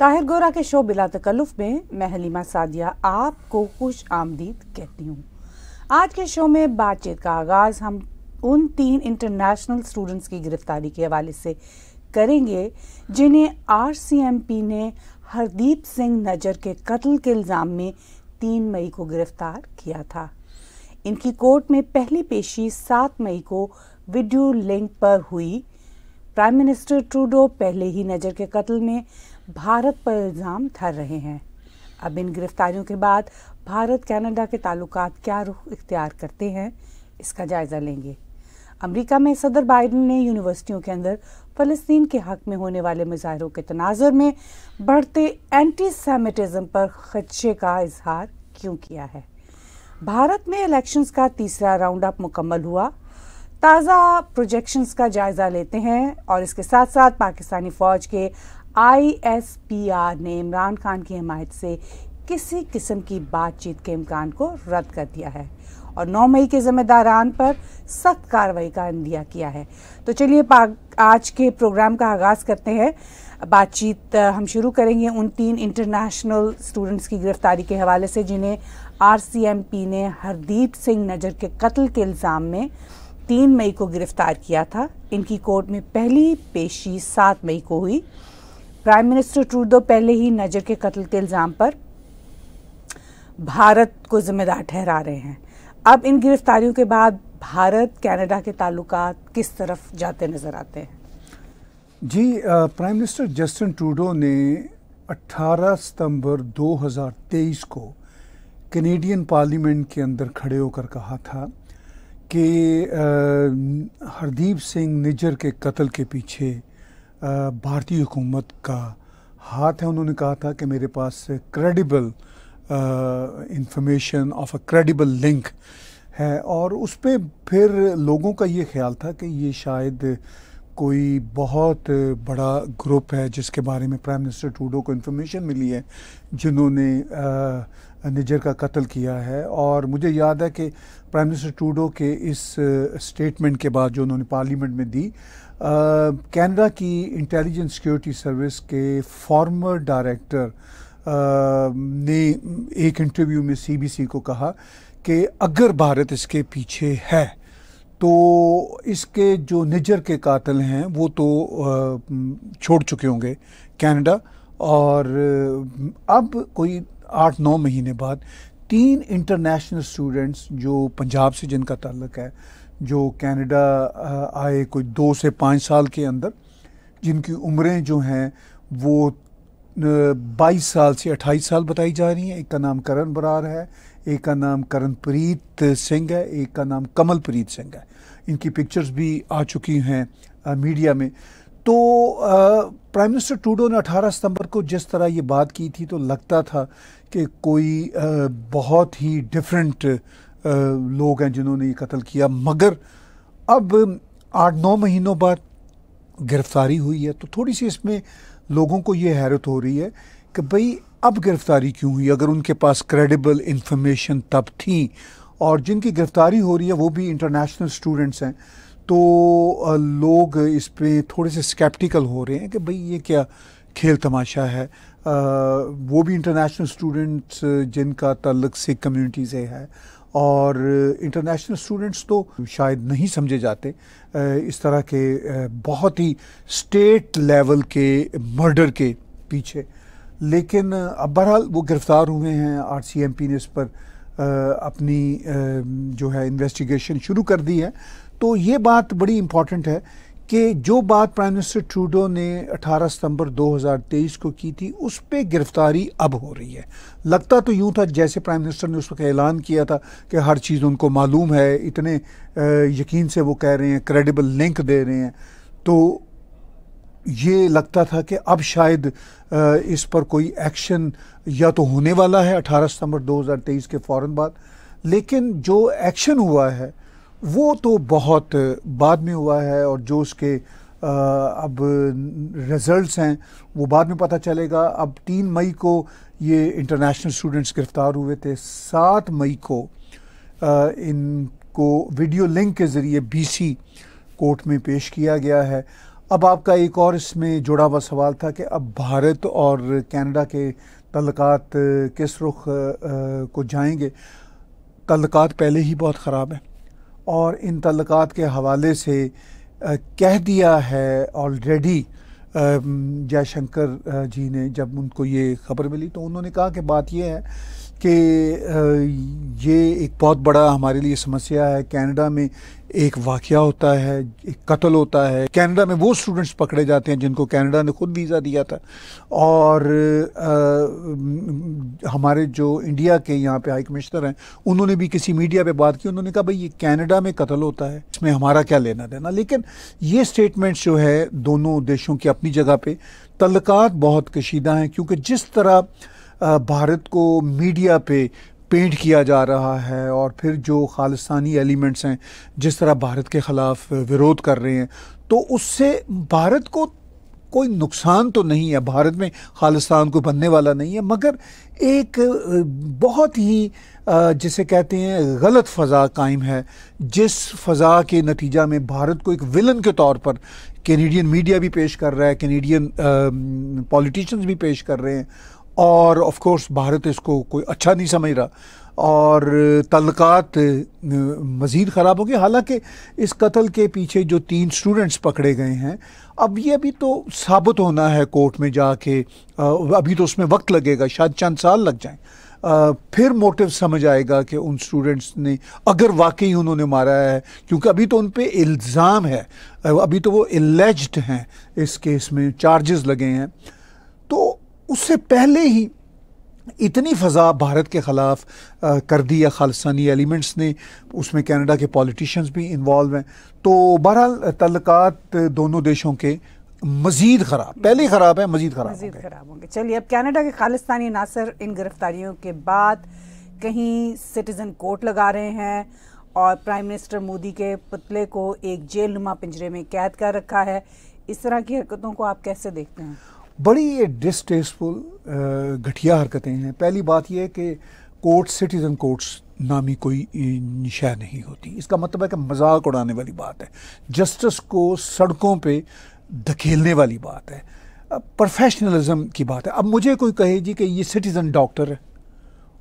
ताहिर गोरा के शो बिला तकल्लुफ में मैं हलीमा सादिया आपको खुश आमदीद कहती हूँ आज के शो में बातचीत का आगाज़ हम उन तीन इंटरनेशनल स्टूडेंट्स की गिरफ्तारी के हवाले से करेंगे जिन्हें आरसीएमपी ने हरदीप सिंह नजर के कत्ल के इल्ज़ाम में तीन मई को गिरफ्तार किया था इनकी कोर्ट में पहली पेशी सात मई को वीडियो लिंक पर हुई प्राइम मिनिस्टर ट्रूडो पहले ही नजर के कत्ल में भारत पर इल्ज़ाम ठहर रहे हैं अब इन गिरफ्तारियों के बाद भारत कनाडा के ताल्लुक क्या रुख इख्तियार करते हैं इसका जायज़ा लेंगे अमेरिका में सदर बाइडन ने यूनिवर्सिटियों के अंदर फ़लस्तीन के हक में होने वाले मुजाहरों के तनाजर में बढ़ते एंटी सेमेटिज़म पर खदशे का इजहार क्यों किया है भारत में इलेक्शंस का तीसरा राउंड अप मुकम्मल हुआ ताज़ा प्रोजेक्शंस का जायज़ा लेते हैं और इसके साथ साथ पाकिस्तानी फ़ौज के आईएसपीआर ने इमरान खान की हमायत से किसी किस्म की बातचीत के इम्कान को रद्द कर दिया है और 9 मई के जिम्मेदारान पर सख्त कार्रवाई का इंदिया किया है तो चलिए आज के प्रोग्राम का आगाज़ करते हैं बातचीत हम शुरू करेंगे उन तीन इंटरनेशनल स्टूडेंट्स की गिरफ्तारी के हवाले से जिन्हें आरसीएमपी ने हरदीप सिंह नजर के कत्ल के इल्ज़ाम में तीन मई को गिरफ्तार किया था इनकी कोर्ट में पहली पेशी सात मई को हुई प्राइम मिनिस्टर ट्रूडो पहले ही नजर के कत्ल के इल्ज़ाम पर भारत को जिम्मेदार ठहरा रहे हैं अब इन गिरफ्तारियों के बाद भारत कनाडा के ताल्लुक किस तरफ जाते नज़र आते हैं जी प्राइम मिनिस्टर जस्टिन ट्रूडो ने 18 सितंबर 2023 को कनेडियन पार्लियामेंट के अंदर खड़े होकर कहा था कि हरदीप सिंह निजर के कत्ल के पीछे भारतीय हुकूमत का हाथ है उन्होंने कहा था कि मेरे पास credible information of a credible link है और उस पर फिर लोगों का ये ख्याल था कि ये शायद कोई बहुत बड़ा ग्रुप है जिसके बारे में प्राइम मिनिस्टर टूडो को इन्फॉर्मेशन मिली है जिन्होंने निजर का कत्ल किया है और मुझे याद है कि प्राइम मिनिस्टर टूडो के इस स्टेटमेंट के बाद जो उन्होंने पार्लियामेंट में दी कैनेडा की इंटेलिजेंस सिक्योरिटी सर्विस के फॉर्मर डायरेक्टर ने एक इंटरव्यू में सीबीसी को कहा कि अगर भारत इसके पीछे है तो इसके जो निजर के कातल हैं वो तो छोड़ चुके होंगे कनाडा और अब कोई आठ नौ महीने बाद तीन इंटरनेशनल स्टूडेंट्स जो पंजाब से जिनका ताल्लक है जो कनाडा आए कोई दो से पाँच साल के अंदर जिनकी उम्रें जो हैं वो बाईस साल से अट्ठाईस साल बताई जा रही हैं एक का नाम करण बरार है एक का नाम करणप्रीत सिंह है एक का नाम कमलप्रीत सिंह है इनकी पिक्चर्स भी आ चुकी हैं आ, मीडिया में तो प्राइम मिनिस्टर टूडो ने 18 सितंबर को जिस तरह ये बात की थी तो लगता था कि कोई बहुत ही डिफरेंट लोग हैं जिन्होंने ये कत्ल किया मगर अब आठ नौ महीनों बाद गिरफ्तारी हुई है तो थोड़ी सी इसमें लोगों को ये हैरत हो रही है कि भाई अब गिरफ्तारी क्यों हुई अगर उनके पास क्रेडिबल इंफॉर्मेशन तब थी और जिनकी गिरफ्तारी हो रही है वो भी इंटरनेशनल स्टूडेंट्स हैं तो लोग इस पर थोड़े से स्केप्टिकल हो रहे हैं कि भाई ये क्या खेल तमाशा है वो भी इंटरनेशनल स्टूडेंट्स जिनका तल्लक सिख कम्युनिटी से है और इंटरनेशनल स्टूडेंट्स तो शायद नहीं समझे जाते इस तरह के बहुत ही स्टेट लेवल के मर्डर के पीछे लेकिन अब बहरहाल वो गिरफ़्तार हुए हैं आरसीएमपी ने इस पर अपनी जो है इन्वेस्टिगेशन शुरू कर दी है तो ये बात बड़ी इम्पॉर्टेंट है कि जो बात प्राइम मिनिस्टर ट्रूडो ने 18 सितंबर 2023 को की थी उस पर गिरफ्तारी अब हो रही है लगता तो यूं था जैसे प्राइम मिनिस्टर ने उस वक्त ऐलान किया था कि हर चीज़ उनको मालूम है इतने यकीन से वो कह रहे हैं क्रेडिबल लिंक दे रहे हैं तो ये लगता था कि अब शायद इस पर कोई एक्शन या तो होने वाला है 18 सितंबर 2023 के फ़ौर बाद लेकिन जो एक्शन हुआ है वो तो बहुत बाद में हुआ है और जो उसके आ, अब रिजल्ट्स हैं वो बाद में पता चलेगा अब तीन मई को ये इंटरनेशनल स्टूडेंट्स गिरफ्तार हुए थे सात मई को आ, इनको वीडियो लिंक के ज़रिए बीसी कोर्ट में पेश किया गया है अब आपका एक और इसमें जुड़ा हुआ सवाल था कि अब भारत और कनाडा के तलक़ात किस रुख को जाएंगे तलक़ात पहले ही बहुत ख़राब है और इन तलक़ात के हवाले से कह दिया है ऑलरेडी जयशंकर जी ने जब उनको ये खबर मिली तो उन्होंने कहा कि बात यह है कि ये एक बहुत बड़ा हमारे लिए समस्या है कनाडा में एक वाक़ होता है एक कत्ल होता है कनाडा में वो स्टूडेंट्स पकड़े जाते हैं जिनको कनाडा ने ख़ुद वीज़ा दिया था और आ, हमारे जो इंडिया के यहाँ पे हाई कमिश्नर हैं उन्होंने भी किसी मीडिया पे बात की उन्होंने कहा भाई ये कनाडा में कत्ल होता है इसमें हमारा क्या लेना देना लेकिन ये स्टेटमेंट्स जो है दोनों देशों की अपनी जगह पर तलक़ात बहुत कशीदा हैं क्योंकि जिस तरह भारत को मीडिया पे पेंट किया जा रहा है और फिर जो खालिस्तानी एलिमेंट्स हैं जिस तरह भारत के ख़िलाफ़ विरोध कर रहे हैं तो उससे भारत को कोई नुकसान तो नहीं है भारत में खालिस्तान को बनने वाला नहीं है मगर एक बहुत ही जिसे कहते हैं गलत फ़ज़ा कायम है जिस फ़ज़ा के नतीजा में भारत को एक विलन के तौर पर कैनेडियन मीडिया भी पेश कर रहा है कैनेडियन पॉलिटिशियंस भी पेश कर रहे हैं और ऑफ कोर्स भारत इसको कोई अच्छा नहीं समझ रहा और तलकात मज़ीद ख़राब हो गए हालांकि इस कत्ल के पीछे जो तीन स्टूडेंट्स पकड़े गए हैं अब ये अभी तो साबित होना है कोर्ट में जाके अभी तो उसमें वक्त लगेगा शायद चंद साल लग जाएं फिर मोटिव समझ आएगा कि उन स्टूडेंट्स ने अगर वाकई उन्होंने मारा है क्योंकि अभी तो उन पर इल्ज़ाम है अभी तो वो एलेज हैं इस केस में चार्जेस लगे हैं तो उससे पहले ही इतनी फ़ज़ा भारत के ख़िलाफ़ कर दी है खालिस्तानी एलिमेंट्स ने उसमें कनाडा के पॉलिटिशियंस भी इन्वॉल्व हैं तो बहरहाल तल्लक दोनों देशों के मजीद खराब पहले खराब है मजीद खराब मजीद खराब होंगे चलिए अब कनाडा के खालिस्तानी नासर इन गिरफ्तारियों के बाद कहीं सिटीज़न कोर्ट लगा रहे हैं और प्राइम मिनिस्टर मोदी के पुतले को एक जेल नुमा पिंजरे में कैद कर रखा है इस तरह की हरकतों को आप कैसे देखते हैं बड़ी ये डिसटेस्टफुल uh, घटिया हरकतें हैं पहली बात यह है कि कोर्ट सिटीज़न कोर्ट्स नामी कोई शय नहीं होती इसका मतलब है कि मजाक उड़ाने वाली बात है जस्टिस को सड़कों पे धकेलने वाली बात है प्रोफेशनलिज्म की बात है अब मुझे कोई कहे जी कि ये सिटीज़न डॉक्टर है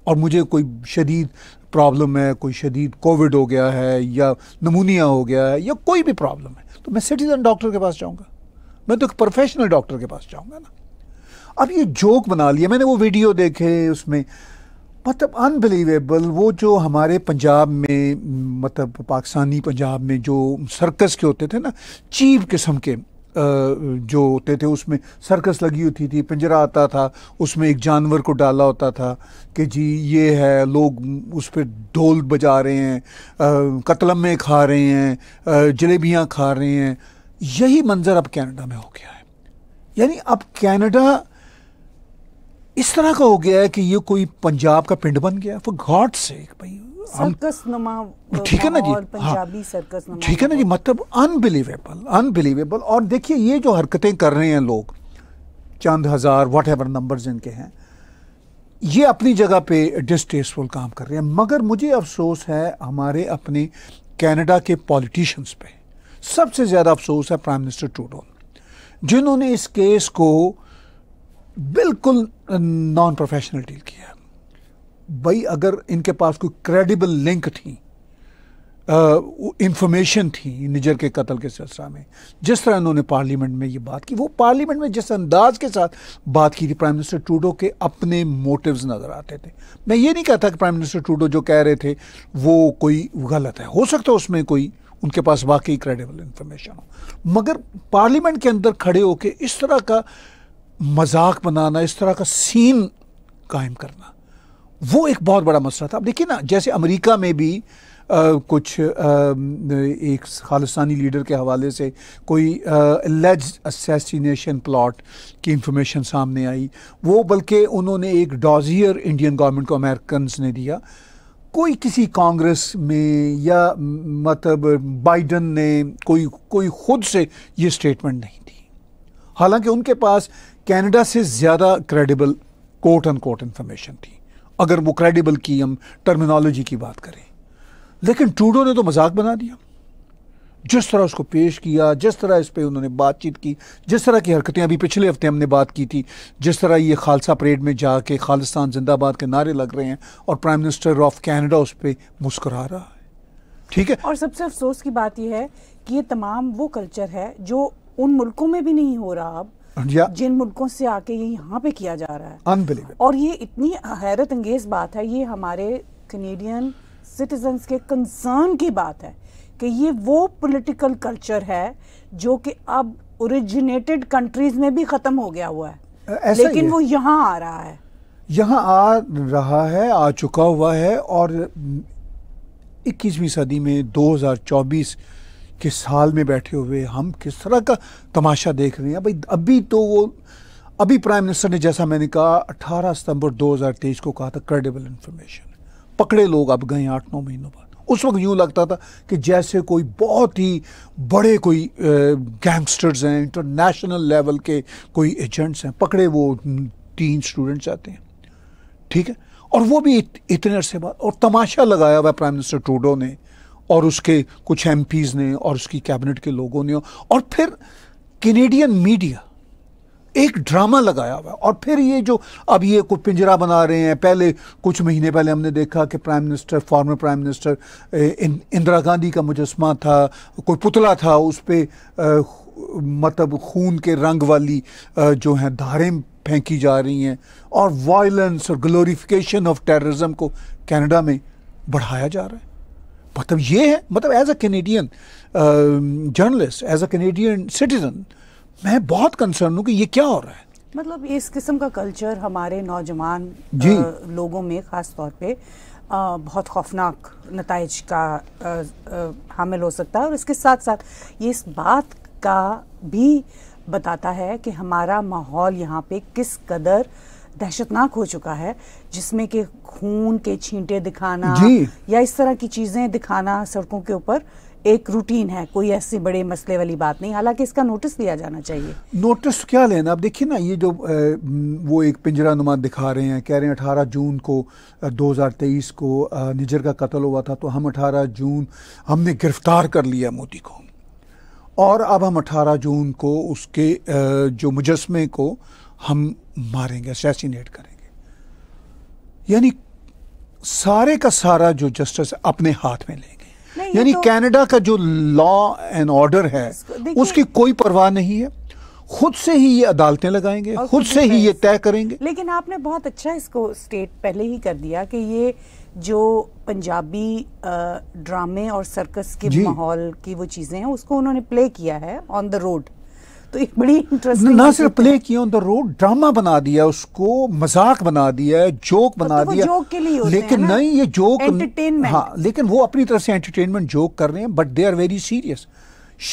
और मुझे कोई शदीद प्रॉब्लम है कोई शदीद कोविड हो गया है या नमूनिया हो गया है या कोई भी प्रॉब्लम है तो मैं सिटीज़न डॉक्टर के पास जाऊँगा मैं तो एक प्रोफेशनल डॉक्टर के पास जाऊंगा ना अब ये जोक बना लिया मैंने वो वीडियो देखे उसमें मतलब अनबिलीवेबल वो जो हमारे पंजाब में मतलब पाकिस्तानी पंजाब में जो सर्कस के होते थे ना चीप किस्म के जो होते थे उसमें सर्कस लगी होती थी पिंजरा आता था उसमें एक जानवर को डाला होता था कि जी ये है लोग उस पर ढोल बजा रहे हैं कतलम में खा रहे हैं जलेबियाँ खा रहे हैं यही मंजर अब कनाडा में हो गया है यानी अब कनाडा इस तरह का हो गया है कि ये कोई पंजाब का पिंड बन गया फॉर गॉड से भाई सर्कस नुमा ठीक है ना जी हाँ। पंजाबी सर्कस नुमा ठीक है ना जी मतलब अनबिलीवेबल अनबिलीवेबल और देखिए ये जो हरकतें कर रहे हैं लोग चंद हज़ार वट एवर नंबर इनके हैं ये अपनी जगह पे डिस्टेस्टफुल काम कर रहे हैं मगर मुझे अफसोस है हमारे अपने कनाडा के पॉलिटिशियंस पे सबसे ज़्यादा अफसोस है प्राइम मिनिस्टर टूडो जिन्होंने इस केस को बिल्कुल नॉन प्रोफेशनल डील किया भाई अगर इनके पास कोई क्रेडिबल लिंक थी इंफॉर्मेशन थी निजर के कत्ल के सिलसिला में जिस तरह इन्होंने पार्लियामेंट में ये बात की वो पार्लियामेंट में जिस अंदाज के साथ बात की थी प्राइम मिनिस्टर टूडो के अपने मोटिव्स नज़र आते थे मैं ये नहीं कहता कि प्राइम मिनिस्टर टूडो जो कह रहे थे वो कोई गलत है हो सकता है उसमें कोई उनके पास वाकई क्रेडिबल इंफॉर्मेशन हो मगर पार्लियामेंट के अंदर खड़े होकर इस तरह का मजाक बनाना इस तरह का सीन कायम करना वो एक बहुत बड़ा मसला था अब देखिए ना जैसे अमेरिका में भी आ, कुछ आ, एक खालिस्तानी लीडर के हवाले से कोई एलेज असैसिनेशन प्लॉट की इंफॉर्मेशन सामने आई वो बल्कि उन्होंने एक डॉजियर इंडियन गवर्नमेंट को अमेरिकन ने दिया कोई किसी कांग्रेस में या मतलब बाइडन ने कोई कोई खुद से ये स्टेटमेंट नहीं दी हालांकि उनके पास कनाडा से ज़्यादा credible quote and quote information थी अगर वो क्रेडिबल की हम टर्मिनोलॉजी की बात करें लेकिन ट्रूडो ने तो मजाक बना दिया जिस तरह उसको पेश किया जिस तरह इस पर उन्होंने बातचीत की जिस तरह की हरकतें अभी पिछले हफ्ते हमने बात की थी जिस तरह ये खालसा परेड में जाके खालिस्तान जिंदाबाद के नारे लग रहे हैं और प्राइम मिनिस्टर ऑफ कैनेडा उस पर मुस्कुरा रहा है ठीक है और सबसे अफसोस की बात यह है कि ये तमाम वो कल्चर है जो उन मुल्कों में भी नहीं हो रहा अब जिन मुल्कों से आके ये यहाँ पे किया जा रहा है और ये इतनी हैरत अंगेज बात है ये हमारे कनेडियन सिटीजन के कंसर्न की बात है कि ये वो पॉलिटिकल कल्चर है जो कि अब ओरिजिनेटेड कंट्रीज में भी ख़त्म हो गया हुआ है लेकिन वो यहाँ आ रहा है यहाँ आ रहा है आ चुका हुआ है और 21वीं सदी में 2024 के साल में बैठे हुए हम किस तरह का तमाशा देख रहे हैं भाई अभी तो वो अभी प्राइम मिनिस्टर ने जैसा मैंने कहा 18 सितंबर 2023 को कहा था क्रेडिबल इन्फॉर्मेशन पकड़े लोग अब गए आठ नौ महीनों बाद उस वक्त यूँ लगता था कि जैसे कोई बहुत ही बड़े कोई गैंगस्टर्स हैं इंटरनेशनल लेवल के कोई एजेंट्स हैं पकड़े वो तीन स्टूडेंट्स आते हैं ठीक है और वो भी इत, इतने अरसे बाद और तमाशा लगाया हुआ प्राइम मिनिस्टर टूडो ने और उसके कुछ एम ने और उसकी कैबिनेट के लोगों ने और फिर कैनेडियन मीडिया एक ड्रामा लगाया हुआ और फिर ये जो अब ये कुछ पिंजरा बना रहे हैं पहले कुछ महीने पहले हमने देखा कि prime minister former prime minister Indira Gandhi का मुजस्मा था कोई पुतला था उस पर मतलब खून के रंग वाली जो हैं धारें फेंकी जा रही हैं और वायलेंस और ग्लोरिफिकेशन ऑफ टेररिज्म को कनाडा में बढ़ाया जा रहा है मतलब ये है मतलब as a Canadian journalist as a Canadian citizen मैं बहुत कंसर्न हूँ कि ये क्या हो रहा है मतलब इस किस्म का कल्चर हमारे नौजवान लोगों में ख़ास तौर पे आ, बहुत खौफनाक नतज का आ, आ, हामिल हो सकता है और इसके साथ साथ ये इस बात का भी बताता है कि हमारा माहौल यहाँ पे किस कदर दहशतनाक हो चुका है जिसमें कि खून के छींटे दिखाना या इस तरह की चीज़ें दिखाना सड़कों के ऊपर एक रूटीन है कोई ऐसे बड़े मसले वाली बात नहीं हालांकि इसका नोटिस लिया जाना चाहिए नोटिस क्या लेना आप देखिए ना ये जो वो एक पिंजरा नुमा दिखा रहे हैं कह रहे हैं अठारह जून को 2023 को निजर का कत्ल हुआ था तो हम 18 जून हमने गिरफ्तार कर लिया मोदी को और अब हम 18 जून को उसके जो मुजस्मे को हम मारेंगे असैसिनेट करेंगे यानी सारे का सारा जो जस्टिस अपने हाथ में लेंगे यानी तो, कनाडा का जो लॉ एंड ऑर्डर है उसकी कोई परवाह नहीं है खुद से ही ये अदालतें लगाएंगे खुद से ही ये तय करेंगे लेकिन आपने बहुत अच्छा इसको स्टेट पहले ही कर दिया कि ये जो पंजाबी ड्रामे और सर्कस के माहौल की वो चीज़ें हैं उसको उन्होंने प्ले किया है ऑन द रोड तो एक बड़ी इंटरेस्टिंग ना सिर्फ प्ले किया ऑन द रोड ड्रामा बना दिया उसको मजाक बना दिया जोक तो मतलब बना तो दिया जोक के लिए लेकिन नहीं ये जोक एंटरटेनमेंट हाँ लेकिन वो अपनी तरफ से एंटरटेनमेंट जोक कर रहे हैं but they are very serious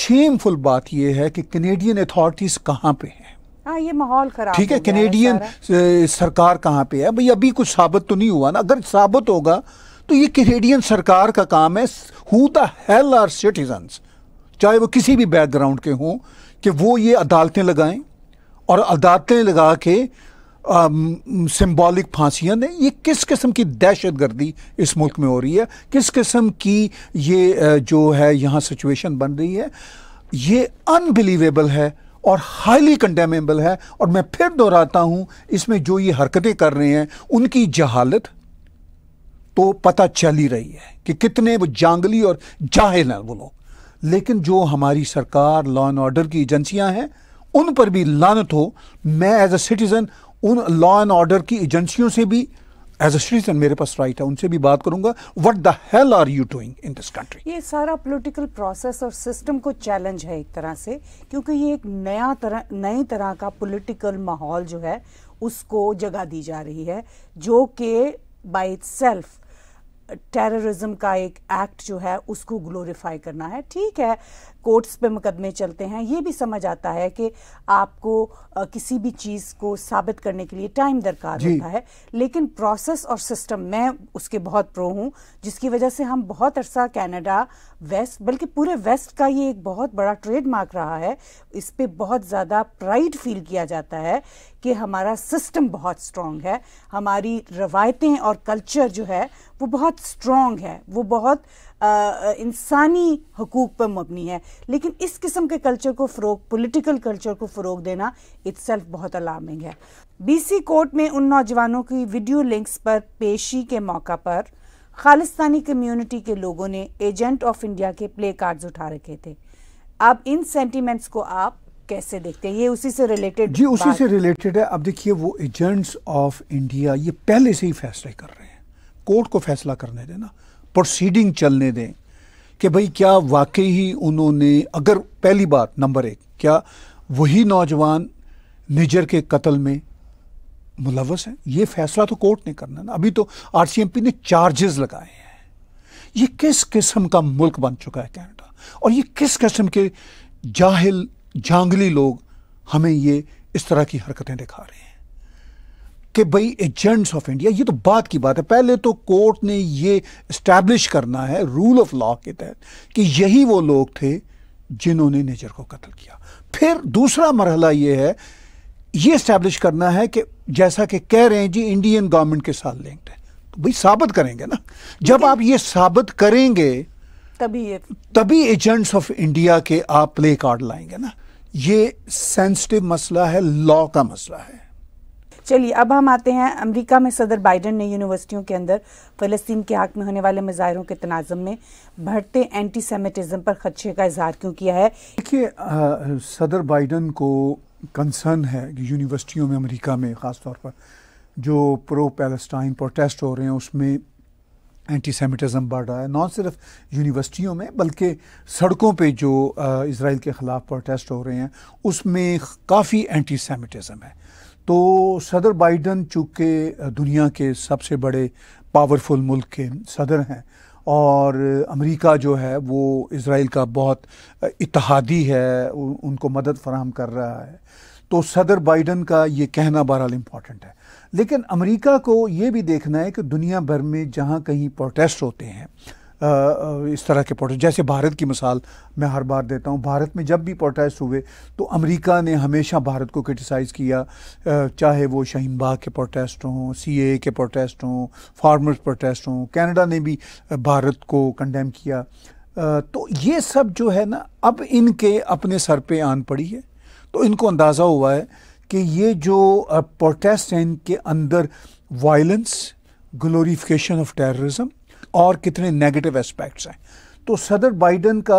shameful बात ये है कि कनेडियन अथॉरिटीज कहाँ पे हैं आ, हाँ, ये माहौल खराब ठीक है कैनेडियन सरकार कहाँ पे है भाई अभी कुछ साबित तो नहीं हुआ ना अगर साबित होगा तो ये कैनेडियन सरकार का काम है who the hell are citizen चाहे वो किसी भी बैकग्राउंड के हों कि वो ये अदालतें लगाएं और अदालतें लगा के सिम्बॉलिक फांसियाँ दें ये किस किस्म की दहशत गर्दी इस मुल्क में हो रही है किस किस्म की ये जो है यहाँ सिचुएशन बन रही है ये अनबिलीवेबल है और हाईली कंडेमेबल है और मैं फिर दोहराता हूँ इसमें जो ये हरकतें कर रहे हैं उनकी जहालत तो पता चल ही रही है कि कितने वो जांगली और जाहिल हैं वो लोग लेकिन जो हमारी सरकार लॉ एंड ऑर्डर की एजेंसियां हैं उन पर भी लानत हो मैं एज अ सिटीज़न उन लॉ एंड ऑर्डर की एजेंसियों से भी एज अ सिटीजन मेरे पास राइट है उनसे भी बात करूंगा what the hell are you doing in this country ये सारा पॉलिटिकल प्रोसेस और सिस्टम को चैलेंज है एक तरह से क्योंकि ये एक नया तरह नई तरह का पोलिटिकल माहौल जो है उसको जगह दी जा रही है जो कि बाई सेल्फ टेररिज्म का एक एक्ट जो है उसको ग्लोरीफाई करना है ठीक है कोर्ट्स पे मुकदमे चलते हैं ये भी समझ आता है कि आपको किसी भी चीज़ को साबित करने के लिए टाइम दरकार होता है लेकिन प्रोसेस और सिस्टम मैं उसके बहुत प्रो हूँ जिसकी वजह से हम बहुत अरसा कैनेडा वेस्ट बल्कि पूरे वेस्ट का ये एक बहुत बड़ा ट्रेडमार्क रहा है इस पर बहुत ज़्यादा प्राइड फील किया जाता है कि हमारा सिस्टम बहुत स्ट्रांग है हमारी रवायतें और कल्चर जो है वो बहुत स्ट्रांग है वो बहुत इंसानी हकूक पर मबनी है लेकिन इस किस्म के कल्चर को फ़रोग पोलिटिकल कल्चर को फ़रोग देना इट्स बहुत अलार्मिंग है बीसी कोर्ट में उन नौजवानों की वीडियो लिंक्स पर पेशी के मौका पर खालिस्तानी कम्युनिटी के लोगों ने एजेंट ऑफ इंडिया के प्ले कार्ड उठा रखे थे अब इन सेंटीमेंट्स को आप कैसे देखते हैं ये उसी से रिलेटेड जी उसी से रिलेटेड है अब देखिए वो एजेंट्स ऑफ इंडिया ये पहले से ही फैसले कर रहे हैं कोर्ट को फैसला करने देना प्रोसीडिंग चलने दें कि भाई क्या वाकई ही उन्होंने अगर पहली बात नंबर एक क्या वही नौजवान निजर के कत्ल में मुलवस है ये फैसला तो कोर्ट ने करना ना अभी तो आरसीएमपी ने चार्जेस लगाए हैं ये किस किस्म का मुल्क बन चुका है कैनेडा और ये किस किस्म के जाहिल जांगली लोग हमें ये इस तरह की हरकतें दिखा रहे हैं कि भाई एजेंट्स ऑफ इंडिया ये तो बात की बात है पहले तो कोर्ट ने ये इस्टेब्लिश करना है रूल ऑफ लॉ के तहत कि यही वो लोग थे जिन्होंने नेजर को कत्ल किया फिर दूसरा मरहला ये है ये इस्टेब्लिश करना है कि जैसा कि कह रहे हैं जी इंडियन गवर्नमेंट के साथ लिंक्ड है तो भाई साबित करेंगे ना जब आप ये साबित करेंगे तभी ये तभी एजेंट्स ऑफ इंडिया के आप प्ले कार्ड लाएंगे ना ये सेंसिटिव मसला है लॉ का मसला है चलिए अब हम आते हैं अमेरिका में सदर बाइडन ने यूनिवर्सिटियों के अंदर फ़लस्तीन के हक़ में होने वाले मुजाहरों के तनाज़म में बढ़ते एंटी सेमेटिज़म पर खदशे का इजहार क्यों किया है देखिए सदर बाइडन को कंसर्न है कि यूनिवर्सिटियों में अमेरिका में ख़ास तौर पर जो प्रो पैलेस्टाइन प्रोटेस्ट हो रहे हैं उसमें एंटी सेमिटिज़म बढ़ रहा है ना सिर्फ यूनिवर्सिटियों में बल्कि सड़कों पर जो इसराइल के ख़िलाफ़ प्रोटेस्ट हो रहे हैं उसमें काफ़ी एंटी सेमिटिज़म है तो सदर बाइडन चूँकि दुनिया के सबसे बड़े पावरफुल मुल्क के सदर हैं और अमेरिका जो है वो इसराइल का बहुत इतिहादी है उनको मदद फराहम कर रहा है तो सदर बाइडन का ये कहना बहरहाल इम्पॉर्टेंट है लेकिन अमेरिका को ये भी देखना है कि दुनिया भर में जहाँ कहीं प्रोटेस्ट होते हैं इस तरह के प्रोटेस्ट जैसे भारत की मिसाल मैं हर बार देता हूँ भारत में जब भी प्रोटेस्ट हुए तो अमेरिका ने हमेशा भारत को क्रिटिसाइज़ किया चाहे वो शहीन बाग के प्रोटेस्ट हों सी के प्रोटेस्ट हों फार्मर्स प्रोटेस्ट हों कैनेडा ने भी भारत को कंडेम किया तो ये सब जो है ना अब इनके अपने सर पे आन पड़ी है तो इनको अंदाज़ा हुआ है कि ये जो प्रोटेस्ट हैं इनके अंदर वायलेंस ग्लोरीफिकेशन ऑफ टेररिज्म और कितने नेगेटिव एस्पेक्ट्स हैं तो सदर बाइडन का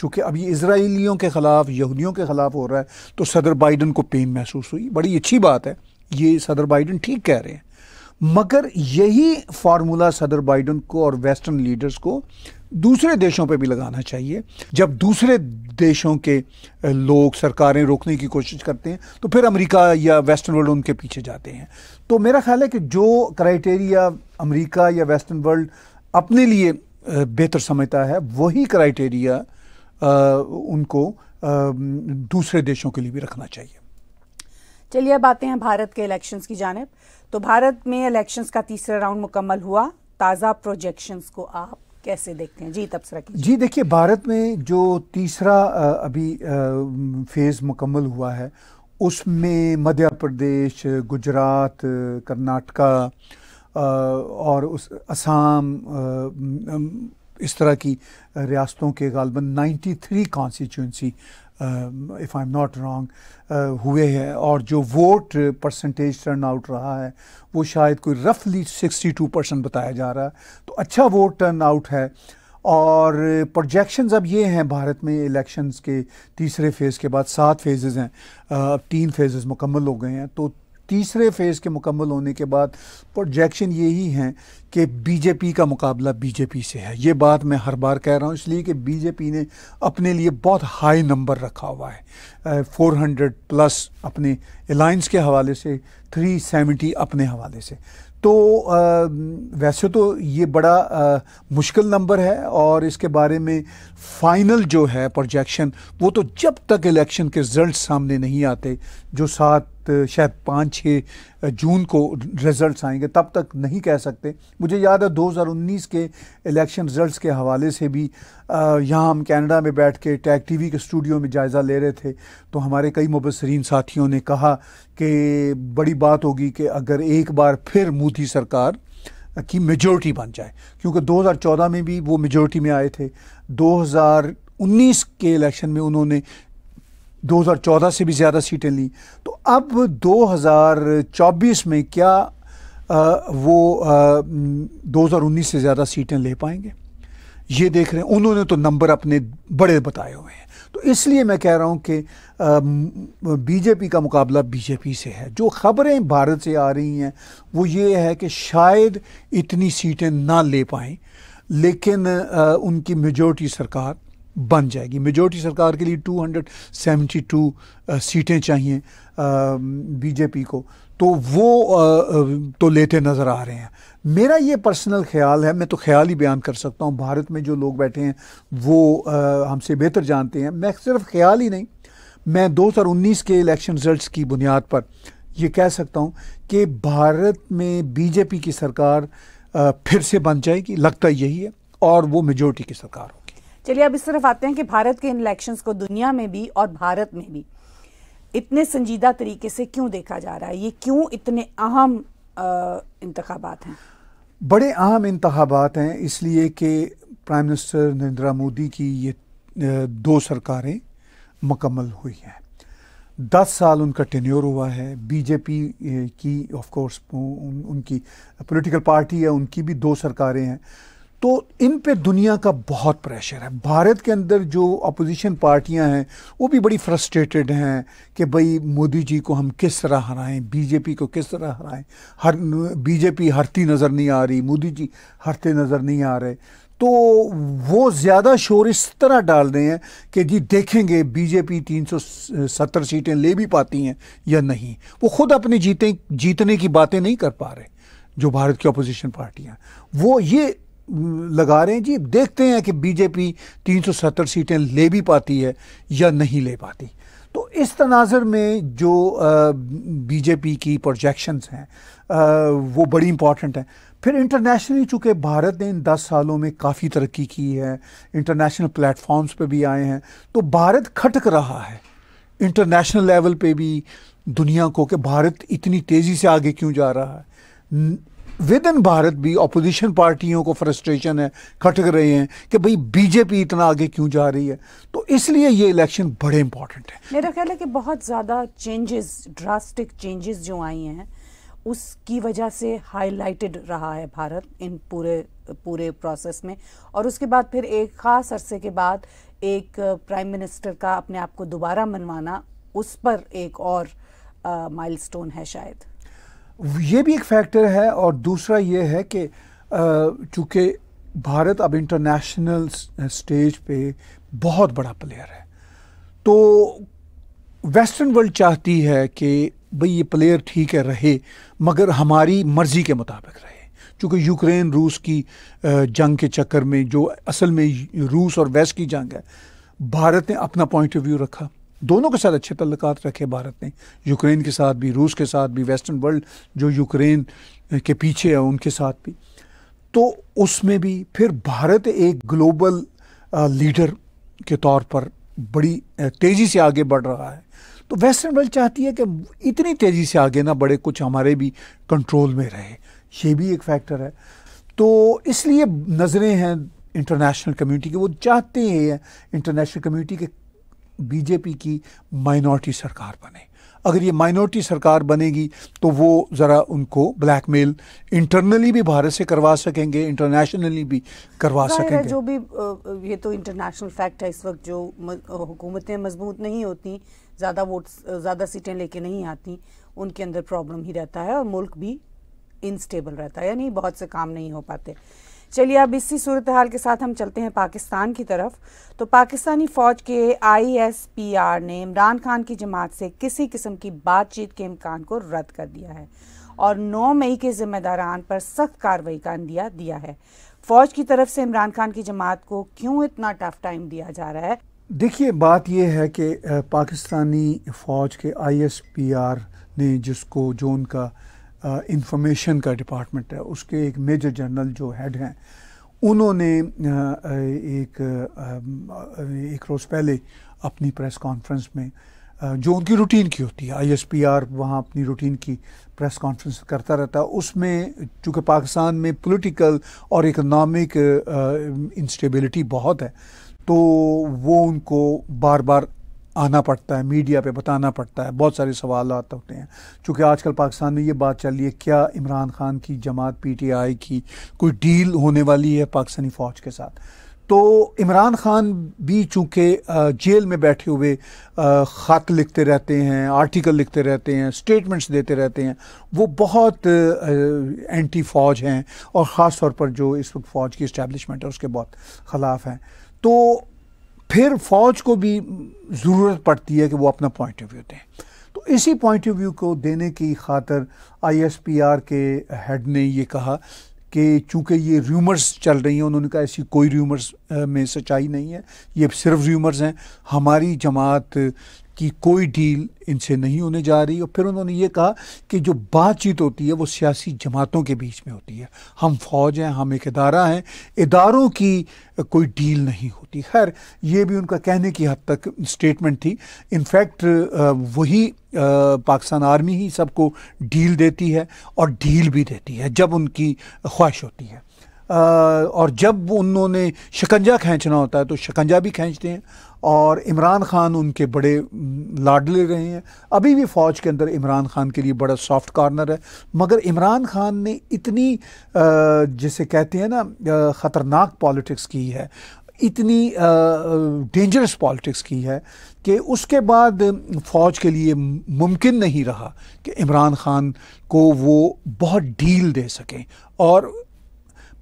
चूँकि अभी इसराइलियों के ख़िलाफ़ यहूदियों के ख़िलाफ़ हो रहा है तो सदर बाइडन को पेन महसूस हुई बड़ी अच्छी बात है ये सदर बाइडन ठीक कह रहे हैं मगर यही फार्मूला सदर बाइडन को और वेस्टर्न लीडर्स को दूसरे देशों पे भी लगाना चाहिए जब दूसरे देशों के लोग सरकारें रोकने की कोशिश करते हैं तो फिर अमेरिका या वेस्टर्न वर्ल्ड उनके पीछे जाते हैं तो मेरा ख्याल है कि जो क्राइटेरिया अमेरिका या वेस्टर्न वर्ल्ड अपने लिए बेहतर समझता है वही क्राइटेरिया उनको दूसरे देशों के लिए भी रखना चाहिए चलिए अब आते हैं भारत के इलेक्शंस की जानब तो भारत में इलेक्शंस का तीसरा राउंड मुकम्मल हुआ ताज़ा प्रोजेक्शंस को आप कैसे देखते हैं जी तब से जी देखिए भारत में जो तीसरा अभी फेज़ मुकम्मल हुआ है उसमें मध्य प्रदेश गुजरात कर्नाटका और उस असम इस तरह की रियासतों के गालबन 93 three constituency if I am not wrong हुए हैं और जो वोट परसेंटेज टर्न आउट रहा है वो शायद कोई रफली 62 परसेंट बताया जा रहा है तो अच्छा वोट टर्न आउट है और प्रोजेक्शंस अब ये हैं भारत में इलेक्शंस के तीसरे फेज़ के बाद सात फेजेस हैं अब तीन फेजेस मुकम्मल हो गए हैं तो तीसरे फेज़ के मुकम्मल होने के बाद प्रोजेक्शन यही हैं कि बीजेपी का मुकाबला बीजेपी से है ये बात मैं हर बार कह रहा हूँ इसलिए कि बीजेपी ने अपने लिए बहुत हाई नंबर रखा हुआ है फोर हंड्रेड प्लस अपने अलाइंस के हवाले से थ्री सेवेंटी अपने हवाले से तो आ, वैसे तो ये बड़ा आ, मुश्किल नंबर है और इसके बारे में फाइनल जो है प्रोजेक्शन वो तो जब तक इलेक्शन के रिजल्ट सामने नहीं आते जो सात शायद पाँच छः जून को रिज़ल्ट्स आएंगे तब तक नहीं कह सकते मुझे याद है 2019 के इलेक्शन रिज़ल्ट्स के हवाले से भी यहाँ हम कनाडा में बैठ के टैग टीवी के स्टूडियो में जायज़ा ले रहे थे तो हमारे कई मुबसरीन साथियों ने कहा कि बड़ी बात होगी कि अगर एक बार फिर मोदी सरकार की मेजोरिटी बन जाए क्योंकि 2014 में भी वो मेजोरिटी में आए थे 2019 के इलेक्शन में उन्होंने 2014 से भी ज़्यादा सीटें लीं तो अब 2024 में क्या आ, वो आ, 2019 से ज़्यादा सीटें ले पाएंगे ये देख रहे हैं उन्होंने तो नंबर अपने बड़े बताए हुए हैं तो इसलिए मैं कह रहा हूं कि बीजेपी का मुकाबला बीजेपी से है जो खबरें भारत से आ रही हैं वो ये है कि शायद इतनी सीटें ना ले पाएँ लेकिन आ, उनकी मेजोरिटी सरकार बन जाएगी मेजोरिटी सरकार के लिए 272 सीटें चाहिए बीजेपी को तो वो तो लेते नज़र आ रहे हैं मेरा ये पर्सनल ख्याल है मैं तो ख्याल ही बयान कर सकता हूँ भारत में जो लोग बैठे हैं वो हमसे बेहतर जानते हैं मैं सिर्फ ख्याल ही नहीं मैं 2019 के इलेक्शन रिजल्ट्स की बुनियाद पर ये कह सकता हूँ कि भारत में बीजेपी की सरकार फिर से बन जाएगी लगता यही है और वो मेजोरिटी की सरकार हो चलिए अब इस तरफ आते हैं कि भारत के इन इलेक्शंस को दुनिया में भी और भारत में भी इतने संजीदा तरीके से क्यों देखा जा रहा है ये क्यों इतने अहम इंतबात हैं बड़े अहम इंतबात हैं इसलिए कि प्राइम मिनिस्टर नरेंद्र मोदी की ये दो सरकारें मुकम्मल हुई हैं दस साल उनका टेन्योर हुआ है बीजेपी की ऑफ कोर्स उन, उनकी पॉलिटिकल पार्टी है उनकी भी दो सरकारें हैं तो इन पे दुनिया का बहुत प्रेशर है भारत के अंदर जो अपोजिशन पार्टियां हैं वो भी बड़ी फ्रस्ट्रेटेड हैं कि भाई मोदी जी को हम किस तरह हराएं बीजेपी को किस तरह हराएं हर बीजेपी हरती नज़र नहीं आ रही मोदी जी हरते नज़र नहीं आ रहे तो वो ज़्यादा शोर इस तरह डाल रहे हैं कि जी देखेंगे बीजेपी 370 सीटें ले भी पाती हैं या नहीं वो खुद अपने जीते जीतने की बातें नहीं कर पा रहे जो भारत की अपोजिशन पार्टियां वो ये लगा रहे हैं जी देखते हैं कि बीजेपी 370 सीटें ले भी पाती है या नहीं ले पाती तो इस तनाजर में जो बीजेपी की प्रोजेक्शंस हैं वो बड़ी इंपॉर्टेंट हैं फिर इंटरनेशनली चूँकि भारत ने इन दस सालों में काफ़ी तरक्की की है इंटरनेशनल प्लेटफॉर्म्स पे भी आए हैं तो भारत खटक रहा है इंटरनेशनल लेवल पे भी दुनिया को कि भारत इतनी तेज़ी से आगे क्यों जा रहा है विद इन भारत भी अपोजिशन पार्टियों को फ्रस्ट्रेशन है खटक रहे हैं कि भाई बीजेपी इतना आगे क्यों जा रही है तो इसलिए ये इलेक्शन बड़े इंपॉर्टेंट है मेरा ख्याल है कि बहुत ज़्यादा चेंजेस ड्रास्टिक चेंजेस जो आई हैं उसकी वजह से हाईलाइटेड रहा है भारत इन पूरे पूरे प्रोसेस में और उसके बाद फिर एक ख़ास अरसे के बाद एक प्राइम मिनिस्टर का अपने आप को दोबारा मनवाना उस पर एक और माइलस्टोन है शायद ये भी एक फैक्टर है और दूसरा ये है कि चूँकि भारत अब इंटरनेशनल स्टेज पे बहुत बड़ा प्लेयर है तो वेस्टर्न वर्ल्ड चाहती है कि भाई ये प्लेयर ठीक है रहे मगर हमारी मर्ज़ी के मुताबिक रहे क्योंकि यूक्रेन रूस की जंग के चक्कर में जो असल में रूस और वेस्ट की जंग है भारत ने अपना पॉइंट ऑफ व्यू रखा दोनों के साथ अच्छे तल्लक रखे भारत ने यूक्रेन के साथ भी रूस के साथ भी वेस्टर्न वर्ल्ड जो यूक्रेन के पीछे है उनके साथ भी तो उसमें भी फिर भारत एक ग्लोबल लीडर के तौर पर बड़ी तेज़ी से आगे बढ़ रहा है तो वेस्टर्न वर्ल्ड चाहती है कि इतनी तेज़ी से आगे ना बढ़े कुछ हमारे भी कंट्रोल में रहे ये भी एक फैक्टर है तो इसलिए नज़रें हैं इंटरनेशनल कम्युनिटी के वो चाहते हैं इंटरनेशनल कम्युनिटी के बीजेपी की माइनॉरिटी सरकार बने अगर ये माइनॉरिटी सरकार बनेगी तो वो ज़रा उनको ब्लैकमेल इंटरनली भी भारत से करवा सकेंगे इंटरनेशनली भी करवा सकेंगे जो भी ये तो इंटरनेशनल फैक्ट है इस वक्त जो हुकूमतें मजबूत नहीं होती ज़्यादा वोट ज़्यादा सीटें लेके नहीं आती उनके अंदर प्रॉब्लम ही रहता है और मुल्क भी इनस्टेबल रहता है यानी बहुत से काम नहीं हो पाते चलिए अब इसी सूरत हाल के साथ हम चलते हैं पाकिस्तान की तरफ तो पाकिस्तानी फ़ौज के आईएसपीआर ने इमरान खान की जमात से किसी किस्म की बातचीत के इम्कान को रद्द कर दिया है और 9 मई के जिम्मेदारान पर सख्त कार्रवाई का अंदिया दिया है फ़ौज की तरफ से इमरान खान की जमात को क्यों इतना टफ टाइम दिया जा रहा है देखिए बात यह है कि पाकिस्तानी फ़ौज के आईएसपीआर ने जिसको जो उनका इंफॉर्मेशन का डिपार्टमेंट है उसके एक मेजर जनरल जो हेड हैं उन्होंने एक एक रोज़ पहले अपनी प्रेस कॉन्फ्रेंस में जो उनकी रूटीन की होती है आईएसपीआर वहाँ अपनी रूटीन की प्रेस कॉन्फ्रेंस करता रहता है उसमें चूँकि पाकिस्तान में पॉलिटिकल और इकोनॉमिक इंस्टेबिलिटी बहुत है तो वो उनको बार बार आना पड़ता है मीडिया पे बताना पड़ता है बहुत सारे सवाल आते होते हैं चूँकि आजकल पाकिस्तान में ये बात चल रही है क्या इमरान खान की जमात पीटीआई की कोई डील होने वाली है पाकिस्तानी फ़ौज के साथ तो इमरान खान भी चूँकि जेल में बैठे हुए ख़त लिखते रहते हैं आर्टिकल लिखते रहते हैं स्टेटमेंट्स देते रहते हैं वो बहुत एंटी फ़ौज हैं और ख़ास तौर पर जो इस वक्त फ़ौज की इस्टेबलिशमेंट है उसके बहुत ख़िलाफ़ हैं तो फिर फौज को भी ज़रूरत पड़ती है कि वो अपना पॉइंट ऑफ व्यू दें तो इसी पॉइंट ऑफ व्यू को देने की खातर आईएसपीआर के हेड ने ये कहा कि चूँकि ये र्यूमर्स चल रही हैं उन्होंने कहा ऐसी कोई र्यूमर्स में सच्चाई नहीं है ये सिर्फ र्यूमर्स हैं हमारी जमात कि कोई डील इनसे नहीं होने जा रही और फिर उन्होंने ये कहा कि जो बातचीत होती है वो सियासी जमातों के बीच में होती है हम फौज हैं हम एक इदारा हैं इदारों की कोई डील नहीं होती खैर ये भी उनका कहने की हद तक स्टेटमेंट थी इनफैक्ट वही पाकिस्तान आर्मी ही सबको डील देती है और डील भी देती है जब उनकी ख्वाहिश होती है और जब उन्होंने शिकंजा खींचना होता है तो शिकंजा भी खींचते हैं और इमरान ख़ान उनके बड़े लाडले रहे हैं अभी भी फ़ौज के अंदर इमरान ख़ान के लिए बड़ा सॉफ्ट कॉर्नर है मगर इमरान ख़ान ने इतनी जिसे कहते हैं ना ख़तरनाक पॉलिटिक्स की है इतनी डेंजरस पॉलिटिक्स की है कि उसके बाद फ़ौज के लिए मुमकिन नहीं रहा कि इमरान ख़ान को वो बहुत डील दे सकें और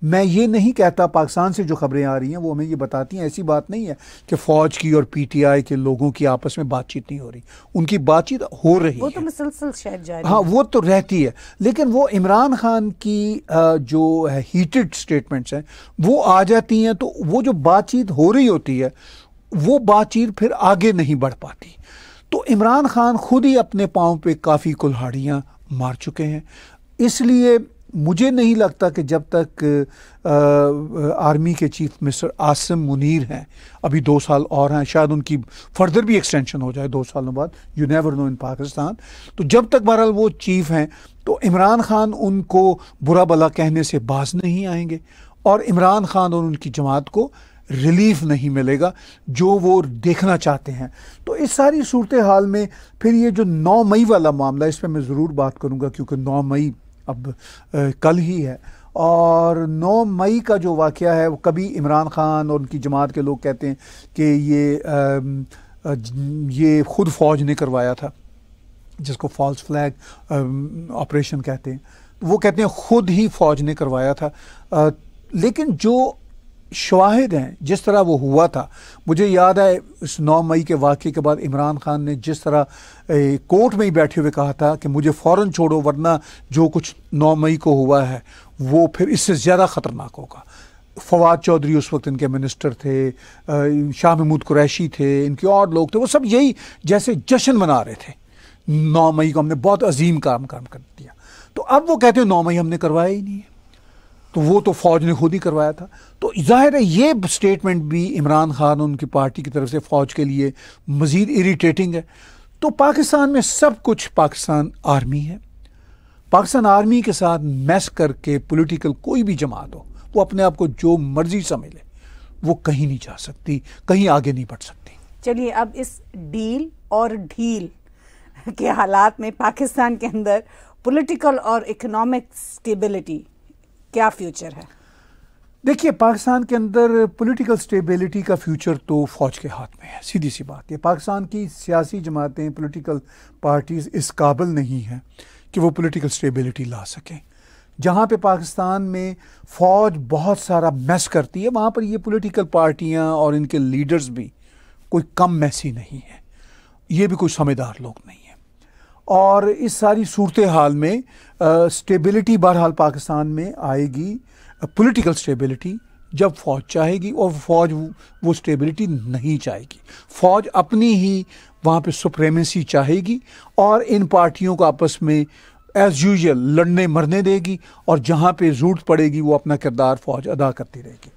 मैं ये नहीं कहता पाकिस्तान से जो खबरें आ रही हैं वो हमें ये बताती हैं ऐसी बात नहीं है कि फ़ौज की और पीटीआई के लोगों की आपस में बातचीत नहीं हो रही उनकी बातचीत हो रही वो है। तो शायद जारी हाँ वो तो रहती है लेकिन वो इमरान खान की जो है हीटेड स्टेटमेंट्स हैं वो आ जाती हैं तो वो जो बातचीत हो रही होती है वो बातचीत फिर आगे नहीं बढ़ पाती तो इमरान खान खुद ही अपने पाँव पर काफ़ी कुल्हाड़ियाँ मार चुके हैं इसलिए मुझे नहीं लगता कि जब तक आ, आर्मी के चीफ मिस्टर आसिम मुनीर हैं अभी दो साल और हैं शायद उनकी फर्दर भी एक्सटेंशन हो जाए दो सालों बाद you never know in Pakistan तो जब तक बहरहाल वो चीफ हैं तो इमरान खान उनको बुरा भला कहने से बाज नहीं आएंगे और इमरान खान और उनकी जमात को रिलीफ नहीं मिलेगा जो वो देखना चाहते हैं तो इस सारी सूरत हाल में फिर ये जो 9 मई वाला मामला इस पर मैं ज़रूर बात करूँगा क्योंकि 9 मई अब आ, कल ही है और 9 मई का जो वाक़ है वो कभी इमरान ख़ान और उनकी जमात के लोग कहते हैं कि ये आ, ये ख़ुद फ़ौज ने करवाया था जिसको फॉल्स फ्लैग ऑपरेशन कहते हैं वो कहते हैं ख़ुद ही फ़ौज ने करवाया था आ, लेकिन जो शवाहद हैं जिस तरह वो हुआ था मुझे याद है इस नौ मई के वाक़े के बाद इमरान खान ने जिस तरह कोर्ट में ही बैठे हुए कहा था कि मुझे फ़ौर छोड़ो वरना जो कुछ नौ मई को हुआ है वो फिर इससे ज़्यादा ख़तरनाक होगा फवाद चौधरी उस वक्त इनके मिनिस्टर थे शाह महमूद कुरैशी थे इनके और लोग थे वो सब यही जैसे जश्न मना रहे थे नौ मई को हमने बहुत अजीम काम काम कर दिया तो अब वो कहते हैं नौ मई हमने करवाया ही नहीं है तो वो तो फ़ौज ने खुद ही करवाया था तो जाहिर है ये स्टेटमेंट भी इमरान खान उनकी पार्टी की तरफ से फ़ौज के लिए मज़ीद इरीटेटिंग है तो पाकिस्तान में सब कुछ पाकिस्तान आर्मी है पाकिस्तान आर्मी के साथ मैस करके पॉलिटिकल कोई भी जमात हो वो अपने आप को जो मर्जी समझ ले वो कहीं नहीं जा सकती कहीं आगे नहीं बढ़ सकती चलिए अब इस डील और ढील के हालात में पाकिस्तान के अंदर पॉलिटिकल और इकोनॉमिक स्टेबिलिटी क्या फ्यूचर है देखिए पाकिस्तान के अंदर पॉलिटिकल स्टेबिलिटी का फ्यूचर तो फ़ौज के हाथ में है सीधी सी बात है पाकिस्तान की सियासी जमातें पॉलिटिकल पार्टीज़ इस काबिल नहीं हैं कि वो पॉलिटिकल स्टेबिलिटी ला सकें जहाँ पे पाकिस्तान में फ़ौज बहुत सारा मैस करती है वहाँ पर ये पॉलिटिकल पार्टियाँ और इनके लीडर्स भी कोई कम मैसी नहीं है ये भी कोई समझदार लोग नहीं और इस सारी सूरत हाल में स्टेबिलिटी बहरहाल पाकिस्तान में आएगी पॉलिटिकल स्टेबिलिटी जब फौज चाहेगी और फौज वो स्टेबिलिटी नहीं चाहेगी फौज अपनी ही वहाँ पे सुप्रेमेसी चाहेगी और इन पार्टियों को आपस में एज़ यूजल लड़ने मरने देगी और जहाँ पे जरूरत पड़ेगी वो अपना किरदार फौज अदा करती रहेगी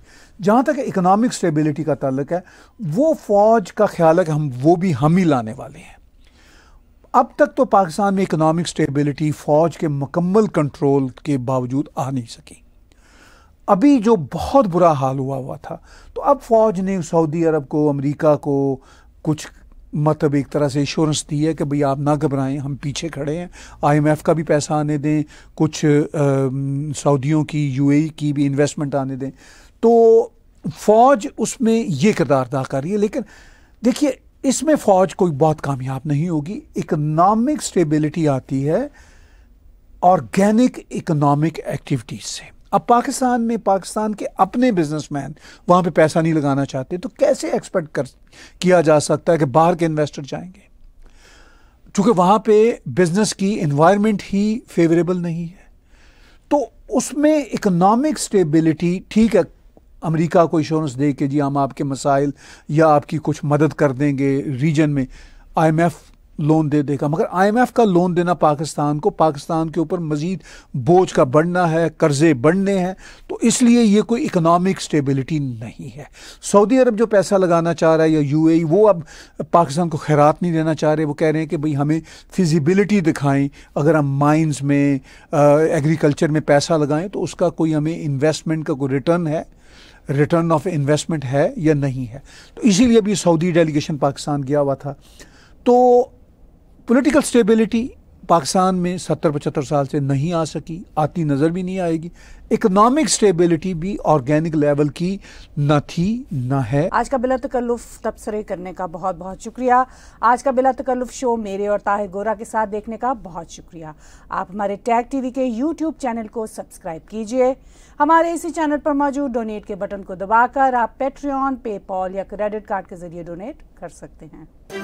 जहाँ तक इकनॉमिक स्टेबिलिटी का ताल्लुक है वो फौज का ख्याल है कि हम वो भी हम ही लाने वाले हैं अब तक तो पाकिस्तान में इकनॉमिक स्टेबिलिटी फ़ौज के मुकम्मल कंट्रोल के बावजूद आ नहीं सकी अभी जो बहुत बुरा हाल हुआ हुआ था तो अब फ़ौज ने सऊदी अरब को अमेरिका को कुछ मतलब एक तरह से इंश्योरेंस दी है कि भई आप ना घबराएं हम पीछे खड़े हैं आईएमएफ का भी पैसा आने दें कुछ सऊदियों की यूएई e की भी इन्वेस्टमेंट आने दें तो फ़ौज उसमें ये किरदार अदा कर रही है लेकिन देखिए इसमें फौज कोई बहुत कामयाब नहीं होगी इकोनॉमिक स्टेबिलिटी आती है ऑर्गेनिक इकोनॉमिक एक्टिविटीज से अब पाकिस्तान में पाकिस्तान के अपने बिजनेसमैन वहां पे पैसा नहीं लगाना चाहते तो कैसे एक्सपेक्ट कर किया जा सकता है कि बाहर के इन्वेस्टर जाएंगे क्योंकि वहां पे बिजनेस की इन्वायरमेंट ही फेवरेबल नहीं है तो उसमें इकोनॉमिक स्टेबिलिटी ठीक है अमेरिका को इंश्योरेंस दे के जी हम आपके मसाइल या आपकी कुछ मदद कर देंगे रीजन में आईएमएफ लोन दे देगा मगर आईएमएफ का लोन देना पाकिस्तान को पाकिस्तान के ऊपर मजीद बोझ का बढ़ना है कर्जे बढ़ने हैं तो इसलिए ये कोई इकोनॉमिक स्टेबिलिटी नहीं है सऊदी अरब जो पैसा लगाना चाह रहा है या यूएई e, वो अब पाकिस्तान को खैरात नहीं देना चाह रहे वो कह रहे हैं कि भाई हमें फिजिबिलिटी दिखाएं अगर हम माइन्स में एग्रीकल्चर में पैसा लगाएं तो उसका कोई हमें इन्वेस्टमेंट का कोई रिटर्न है रिटर्न ऑफ इन्वेस्टमेंट है या नहीं है तो इसीलिए भी सऊदी डेलीगेशन पाकिस्तान गया हुआ था तो पॉलिटिकल स्टेबिलिटी पाकिस्तान में सत्तर पचहत्तर साल से नहीं आ सकी आती नज़र भी नहीं आएगी इकोनॉमिक स्टेबिलिटी भी ऑर्गेनिक लेवल की न थी न है आज का बिला तकल्लुफ तबसरे करने का बहुत बहुत शुक्रिया आज का बिला तकल्लुफ शो मेरे और ताहिर गोरा के साथ देखने का बहुत शुक्रिया आप हमारे टैग टीवी के यूट्यूब चैनल को सब्सक्राइब कीजिए हमारे इसी चैनल पर मौजूद डोनेट के बटन को दबाकर आप पेट्रियन पेपॉल या क्रेडिट कार्ड के जरिए डोनेट कर सकते हैं